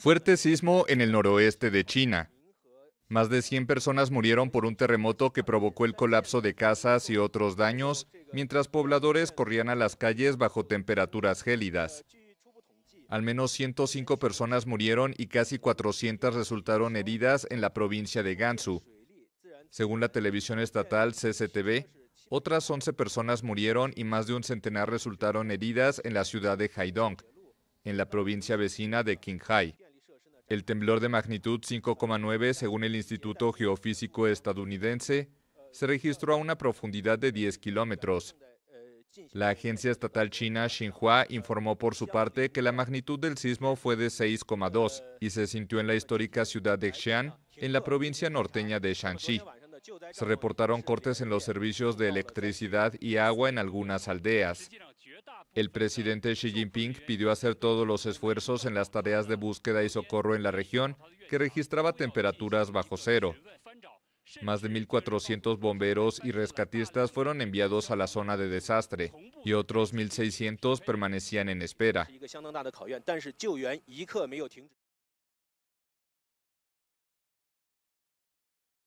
Fuerte sismo en el noroeste de China. Más de 100 personas murieron por un terremoto que provocó el colapso de casas y otros daños, mientras pobladores corrían a las calles bajo temperaturas gélidas. Al menos 105 personas murieron y casi 400 resultaron heridas en la provincia de Gansu. Según la televisión estatal CCTV, otras 11 personas murieron y más de un centenar resultaron heridas en la ciudad de Haidong, en la provincia vecina de Qinghai. El temblor de magnitud 5,9, según el Instituto Geofísico Estadounidense, se registró a una profundidad de 10 kilómetros. La agencia estatal china Xinhua informó por su parte que la magnitud del sismo fue de 6,2 y se sintió en la histórica ciudad de Xi'an, en la provincia norteña de Shanxi. Se reportaron cortes en los servicios de electricidad y agua en algunas aldeas. El presidente Xi Jinping pidió hacer todos los esfuerzos en las tareas de búsqueda y socorro en la región, que registraba temperaturas bajo cero. Más de 1.400 bomberos y rescatistas fueron enviados a la zona de desastre y otros 1.600 permanecían en espera.